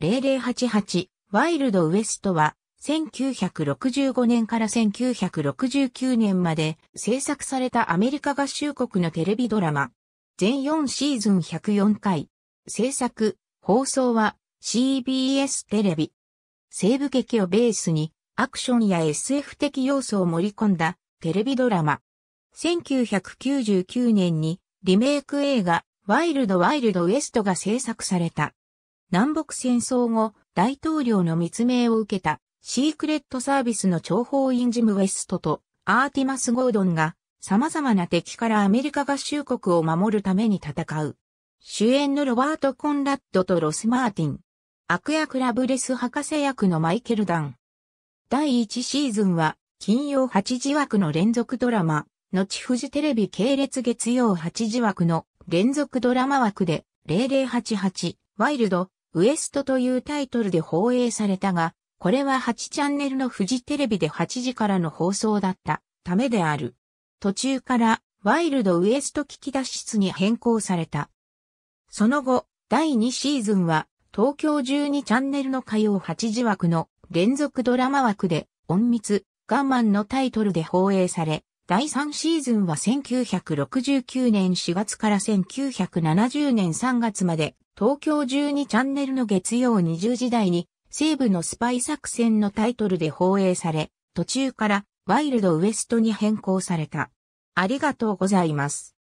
0088ワイルドウエストは1965年から1969年まで制作されたアメリカ合衆国のテレビドラマ。全4シーズン104回。制作、放送は CBS テレビ。西部劇をベースにアクションや SF 的要素を盛り込んだテレビドラマ。1999年にリメイク映画ワイルドワイルドウエストが制作された。南北戦争後、大統領の密命を受けた、シークレットサービスの諜報員ジム・ウェストと、アーティマス・ゴードンが、様々な敵からアメリカ合衆国を守るために戦う。主演のロバート・コンラッドとロス・マーティン。悪役ラブレス博士役のマイケル・ダン。第1シーズンは、金曜8時枠の連続ドラマ、後富士テレビ系列月曜8時枠の連続ドラマ枠で、0088、ワイルド、ウエストというタイトルで放映されたが、これは8チャンネルのフジテレビで8時からの放送だったためである。途中からワイルドウエスト聞き出し室に変更された。その後、第2シーズンは東京12チャンネルの火曜8時枠の連続ドラマ枠で、隠密、我慢のタイトルで放映され、第3シーズンは1969年4月から1970年3月まで、東京12チャンネルの月曜20時台に、西部のスパイ作戦のタイトルで放映され、途中からワイルドウエストに変更された。ありがとうございます。